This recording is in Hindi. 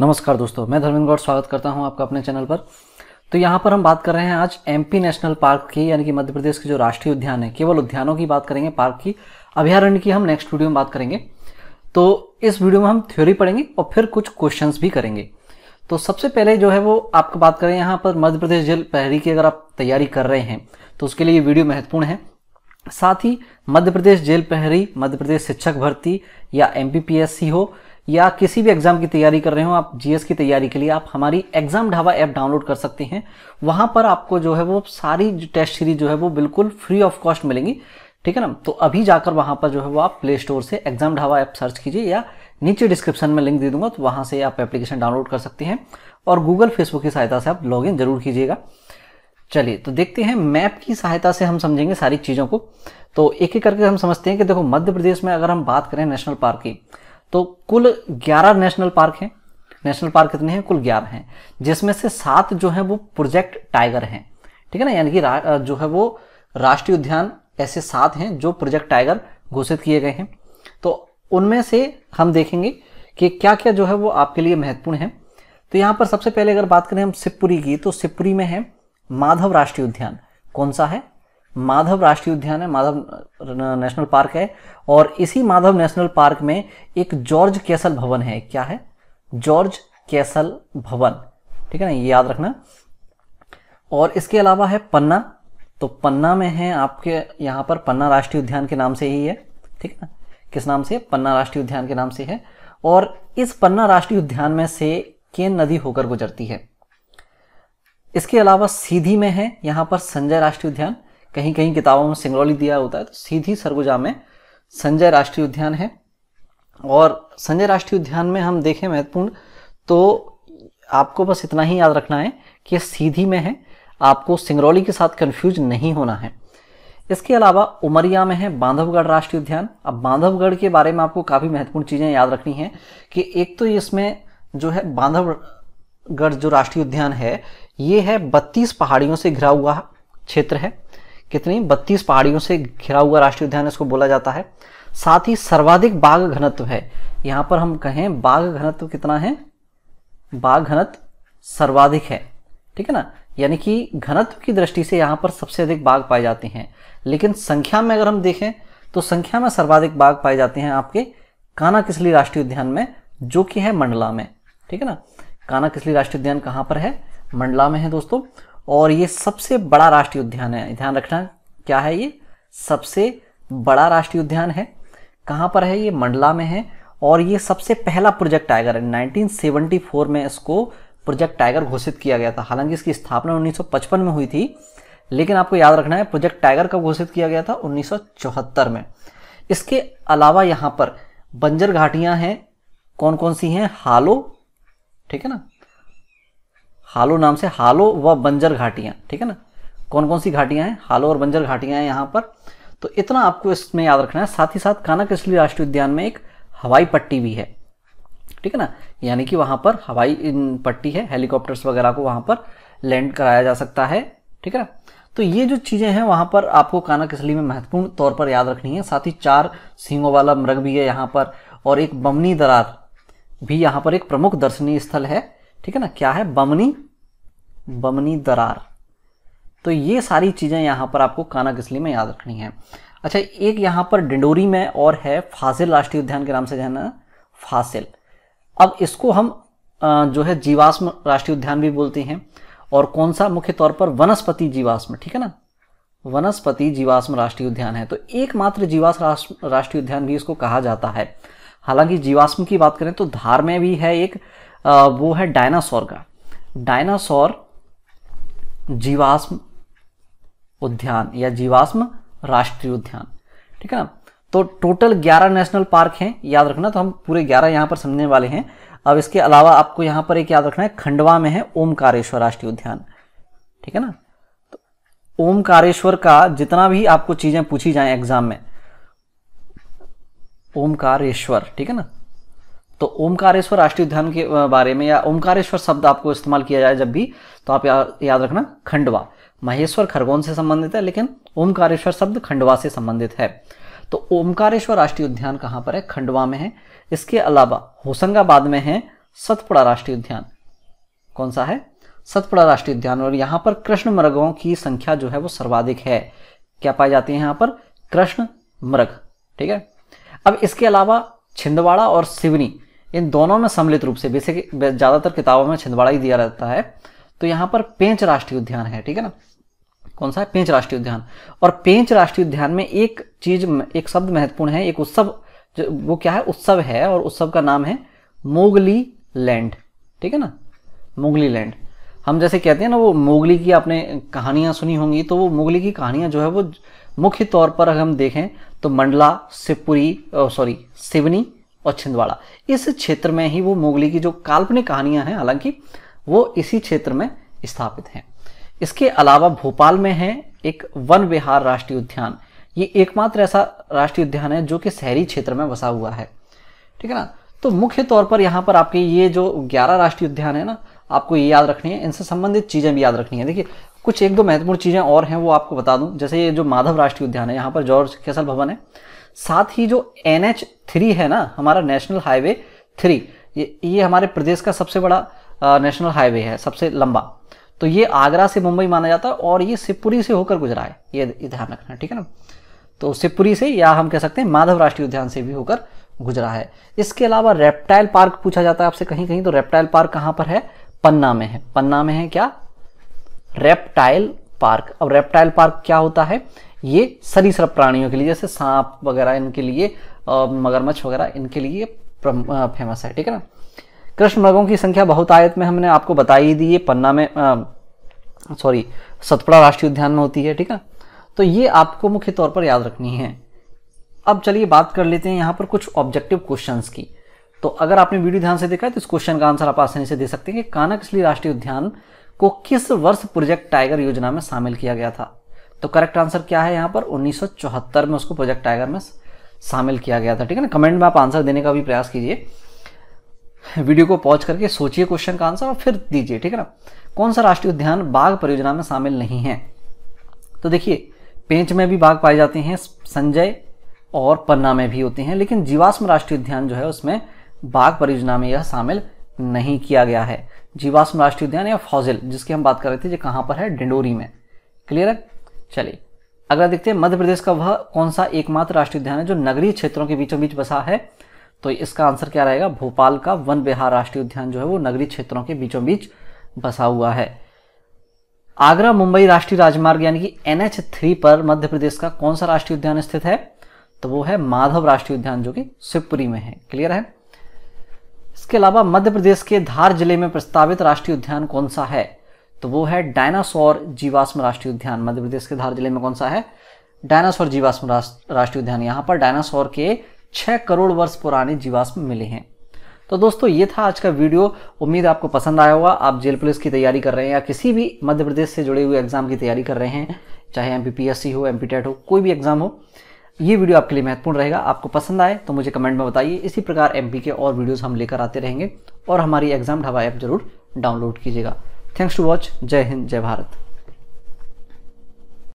नमस्कार दोस्तों मैं धर्मेंद्र गौड़ स्वागत करता हूं आपका अपने चैनल पर तो यहाँ पर हम बात कर रहे हैं आज एमपी नेशनल पार्क की यानी कि मध्य प्रदेश के जो राष्ट्रीय उद्यान है केवल उद्यानों की बात करेंगे पार्क की अभ्यारण्य की हम नेक्स्ट वीडियो में बात करेंगे तो इस वीडियो में हम थ्योरी पढ़ेंगे और फिर कुछ क्वेश्चन भी करेंगे तो सबसे पहले जो है वो आपको बात करें यहाँ पर मध्य प्रदेश जल पहरी की अगर आप तैयारी कर रहे हैं तो उसके लिए ये वीडियो महत्वपूर्ण है साथ ही मध्य प्रदेश जेल प्रहरी मध्य प्रदेश शिक्षक भर्ती या एम हो या किसी भी एग्जाम की तैयारी कर रहे हो आप जीएस की तैयारी के लिए आप हमारी एग्जाम ढाबा ऐप डाउनलोड कर सकते हैं वहां पर आपको जो है वो सारी टेस्ट सीरीज जो है वो बिल्कुल फ्री ऑफ कॉस्ट मिलेंगी ठीक है ना तो अभी जाकर वहां पर जो है वो आप प्ले स्टोर से एग्जाम ढाबा ऐप सर्च कीजिए या नीचे डिस्क्रिप्शन में लिंक दे दूंगा तो वहां से आप एप्लीकेशन डाउनलोड कर सकते हैं और गूगल फेसबुक की सहायता से आप इन जरूर कीजिएगा चलिए तो देखते हैं मैप की सहायता से हम समझेंगे सारी चीज़ों को तो एक एक करके हम समझते हैं कि देखो मध्य प्रदेश में अगर हम बात करें नेशनल पार्क की तो कुल 11 नेशनल पार्क हैं नेशनल पार्क कितने हैं कुल 11 हैं जिसमें से सात जो है वो प्रोजेक्ट टाइगर हैं ठीक है ना यानी कि जो है वो राष्ट्रीय उद्यान ऐसे सात हैं जो प्रोजेक्ट टाइगर घोषित किए गए हैं तो उनमें से हम देखेंगे कि क्या क्या जो है वो आपके लिए महत्वपूर्ण है तो यहाँ पर सबसे पहले अगर बात करें हम शिवपुरी की तो शिवपुरी में है माधव राष्ट्रीय उद्यान कौन सा है माधव राष्ट्रीय उद्यान है माधव नेशनल पार्क है और इसी माधव नेशनल पार्क में एक जॉर्ज कैसल भवन है क्या है जॉर्ज कैसल भवन ठीक है ना ये याद रखना और इसके अलावा है पन्ना तो पन्ना में है आपके यहाँ पर पन्ना राष्ट्रीय उद्यान के नाम से ही है ठीक है ना किस नाम से पन्ना राष्ट्रीय उद्यान के नाम से है और इस पन्ना राष्ट्रीय उद्यान में से केन नदी होकर गुजरती है इसके अलावा सीधी में है यहाँ पर संजय राष्ट्रीय उद्यान कहीं कहीं किताबों में सिंगरौली दिया होता है तो सीधी सरगुजा में संजय राष्ट्रीय उद्यान है और संजय राष्ट्रीय उद्यान में हम देखें महत्वपूर्ण तो आपको बस इतना ही याद रखना है कि सीधी में है आपको सिंगरौली के साथ कन्फ्यूज नहीं होना है इसके अलावा उमरिया में है बांधवगढ़ राष्ट्रीय उद्यान अब बांधवगढ़ के बारे में आपको काफ़ी महत्वपूर्ण चीज़ें याद रखनी हैं कि एक तो इसमें जो है बांधवगढ़ जो राष्ट्रीय उद्यान है ये है बत्तीस पहाड़ियों से घिरा हुआ क्षेत्र है कितनी बत्तीस पहाड़ियों से घिरा हुआ राष्ट्रीय उद्यान इसको बोला जाता है साथ ही सर्वाधिक बाघ घनत्व है यहां पर हम कहें बाघ घनत्व कितना है बाघ घनत्व सर्वाधिक है ठीक है ना यानी कि घनत्व की दृष्टि से यहां पर सबसे अधिक बाघ पाए जाते हैं लेकिन संख्या में अगर हम देखें तो संख्या में सर्वाधिक बाघ पाए जाते हैं आपके काना किसली राष्ट्रीय उद्यान में जो कि है मंडला में ठीक है ना काना किसली राष्ट्रीय उद्यान कहां पर है मंडला में है दोस्तों और ये सबसे बड़ा राष्ट्रीय उद्यान है ध्यान रखना क्या है ये सबसे बड़ा राष्ट्रीय उद्यान है कहाँ पर है ये मंडला में है और ये सबसे पहला प्रोजेक्ट टाइगर है 1974 में इसको प्रोजेक्ट टाइगर घोषित किया गया था हालांकि इसकी स्थापना 1955 में हुई थी लेकिन आपको याद रखना है प्रोजेक्ट टाइगर कब घोषित किया गया था 1974 में इसके अलावा यहाँ पर बंजर घाटियाँ हैं कौन कौन सी हैं हालो ठीक है ना हालो नाम से हालो व बंजर घाटियाँ ठीक है ना कौन कौन सी घाटियाँ हैं हालो और बंजर घाटियाँ हैं यहाँ पर तो इतना आपको इसमें याद रखना है साथ ही साथ कानक इसलिए राष्ट्रीय उद्यान में एक हवाई पट्टी भी है ठीक है ना यानी कि वहाँ पर हवाई पट्टी है हेलीकॉप्टर्स वगैरह को वहाँ पर लैंड कराया जा सकता है ठीक है ना तो ये जो चीज़ें हैं वहाँ पर आपको काना किसली में महत्वपूर्ण तौर पर याद रखनी है साथ ही चार सिंगों वाला मृग भी है यहाँ पर और एक बमनी दरार भी यहाँ पर एक प्रमुख दर्शनीय स्थल है ठीक है ना क्या है बमनी बमनी दरार तो ये सारी चीज़ें यहाँ पर आपको काना किसली में याद रखनी है अच्छा एक यहाँ पर डिंडोरी में और है फासिल राष्ट्रीय उद्यान के नाम से जाना फासिल अब इसको हम जो है जीवाश्म राष्ट्रीय उद्यान भी बोलते हैं और कौन सा मुख्य तौर पर वनस्पति जीवाश्म ठीक है ना वनस्पति जीवाश्म राष्ट्रीय उद्यान है तो एकमात्र जीवाश्म राष्ट्रीय उद्यान भी इसको कहा जाता है हालांकि जीवाश्म की बात करें तो धार में भी है एक वो है डायनासोर का डायनासोर जीवाश्म उद्यान या जीवाश्म राष्ट्रीय उद्यान ठीक है ना तो टोटल 11 नेशनल पार्क हैं याद रखना तो हम पूरे 11 यहां पर समझने वाले हैं अब इसके अलावा आपको यहां पर एक याद रखना है खंडवा में है ओमकारेश्वर राष्ट्रीय उद्यान ठीक है ना तो ओमकारेश्वर का जितना भी आपको चीज़ें पूछी जाए एग्जाम में ओमकारेश्वर ठीक है ना तो ओमकारेश्वर राष्ट्रीय उद्यान के बारे में या ओमकारेश्वर शब्द आपको इस्तेमाल किया जाए जब भी तो आप या, याद रखना खंडवा महेश्वर खरगोन से संबंधित है लेकिन ओमकारेश्वर शब्द खंडवा से संबंधित है तो ओमकारेश्वर राष्ट्रीय उद्यान कहाँ पर है खंडवा में है इसके अलावा होशंगाबाद में है सतपुड़ा राष्ट्रीय उद्यान कौन सा है सतपुड़ा राष्ट्रीय उद्यान और यहाँ पर कृष्ण मृगों की संख्या जो है वो सर्वाधिक है क्या पाए जाते हैं यहाँ पर कृष्ण मृग ठीक है अब इसके अलावा छिंदवाड़ा और सिवनी इन दोनों में सम्मिलित रूप से बेसिक ज़्यादातर किताबों में छिंदवाड़ा ही दिया रहता है तो यहाँ पर पेंच राष्ट्रीय उद्यान है ठीक है ना कौन सा है पेंच राष्ट्रीय उद्यान और पेंच राष्ट्रीय उद्यान में एक चीज एक शब्द महत्वपूर्ण है एक उत्सव वो क्या है उत्सव है और उत्सव का नाम है मोगली लैंड ठीक है ना मोगली लैंड हम जैसे कहते हैं ना वो मोगली की आपने कहानियाँ सुनी होंगी तो वो मोगली की कहानियाँ जो है वो मुख्य तौर पर अगर हम देखें तो मंडला शिवपुरी सॉरी सिवनी और छिंदवाड़ा इस क्षेत्र में ही वो मोगली की जो काल्पनिक कहानियां हैं हालांकि वो इसी क्षेत्र में स्थापित हैं इसके अलावा भोपाल में है एक वन विहार राष्ट्रीय उद्यान ये एकमात्र ऐसा राष्ट्रीय उद्यान है जो कि शहरी क्षेत्र में बसा हुआ है ठीक है ना तो मुख्य तौर पर यहाँ पर आपके ये जो 11 राष्ट्रीय उद्यान है ना आपको ये याद रखनी है इनसे संबंधित चीज़ें भी याद रखनी है देखिए कुछ एक दो महत्वपूर्ण चीज़ें और हैं वो आपको बता दूं जैसे ये जो माधव राष्ट्रीय उद्यान है यहाँ पर जॉर्ज केसल भवन है साथ ही जो एन एच थ्री है ना हमारा नेशनल हाईवे थ्री ये ये हमारे प्रदेश का सबसे बड़ा नेशनल हाईवे है सबसे लंबा तो ये आगरा से मुंबई माना जाता है और ये शिवपुरी से होकर गुजरा है ये ध्यान रखना ठीक है ना तो शिवपुरी से या हम कह सकते हैं माधव राष्ट्रीय उद्यान से भी होकर गुजरा है इसके अलावा रेप्टाइल पार्क पूछा जाता है आपसे कहीं कहीं तो रेप्टाइल पार्क कहाँ पर है पन्ना में है पन्ना में है क्या रेप्टाइल पार्क अब रेप्टाइल पार्क क्या होता है ये सरीसृप प्राणियों के लिए जैसे सांप वगैरह इनके लिए मगरमच्छ वगैरह इनके लिए फेमस है ठीक है ना कृष्ण मृगों की संख्या बहुत आयत में हमने आपको बताई दी है पन्ना में सॉरी सतपुड़ा राष्ट्रीय उद्यान में होती है ठीक है तो ये आपको मुख्य तौर पर याद रखनी है अब चलिए बात कर लेते हैं यहाँ पर कुछ ऑब्जेक्टिव क्वेश्चन की तो अगर आपने वीडियो ध्यान से देखा है तो इस क्वेश्चन का आंसर आप आसानी से दे सकते हैं कि कानक राष्ट्रीय उद्यान को किस वर्ष प्रोजेक्ट टाइगर योजना में शामिल किया गया था तो करेक्ट आंसर क्या है यहाँ पर 1974 में उसको प्रोजेक्ट टाइगर में शामिल किया गया था ठीक है ना कमेंट में आप आंसर देने का भी प्रयास कीजिए वीडियो को पॉज करके सोचिए क्वेश्चन का आंसर और फिर दीजिए ठीक है ना कौन सा राष्ट्रीय उद्यान बाघ परियोजना में शामिल नहीं है तो देखिए पेंच में भी बाघ पाए जाते हैं संजय और पन्ना में भी होते हैं लेकिन जीवाश्म राष्ट्रीय उद्यान जो है उसमें बाघ परियोजना में यह शामिल नहीं किया गया है जीवाश्म राष्ट्रीय उद्यान या फॉजिल जिसकी हम बात कर रहे थे कहां पर है डिंडोरी में क्लियर है चलिए अगला देखते हैं मध्य प्रदेश का वह कौन सा एकमात्र राष्ट्रीय उद्यान है जो नगरीय क्षेत्रों के बीचों बीच बसा है तो इसका आंसर क्या रहेगा भोपाल का वन बिहार राष्ट्रीय उद्यान जो है वो नगरीय क्षेत्रों के बीचों बीच बसा हुआ है आगरा मुंबई राष्ट्रीय राजमार्ग यानी कि एनएच थ्री पर मध्य प्रदेश का कौन सा राष्ट्रीय उद्यान स्थित है तो वो है माधव राष्ट्रीय उद्यान जो कि शिवपुरी में है क्लियर है इसके अलावा मध्य प्रदेश के धार जिले में प्रस्तावित राष्ट्रीय उद्यान कौन सा है तो वो है डायनासोर जीवाश्म राष्ट्रीय उद्यान मध्य प्रदेश के धार जिले में कौन सा है डायनासोर जीवाश्म राष्ट्रीय उद्यान यहाँ पर डायनासोर के छः करोड़ वर्ष पुराने जीवाश्म मिले हैं तो दोस्तों ये था आज का वीडियो उम्मीद आपको पसंद आया होगा आप जेल पुलिस की तैयारी कर रहे हैं या किसी भी मध्य प्रदेश से जुड़े हुए एग्जाम की तैयारी कर रहे हैं चाहे एम हो एम e हो कोई भी एग्जाम हो ये वीडियो आपके लिए महत्वपूर्ण रहेगा आपको पसंद आए तो मुझे कमेंट में बताइए इसी प्रकार एम के और वीडियोज़ हम लेकर आते रहेंगे और हमारी एग्जाम ढाबा ऐप जरूर डाउनलोड कीजिएगा थैंक्स टू वॉच जय हिंद जय भारत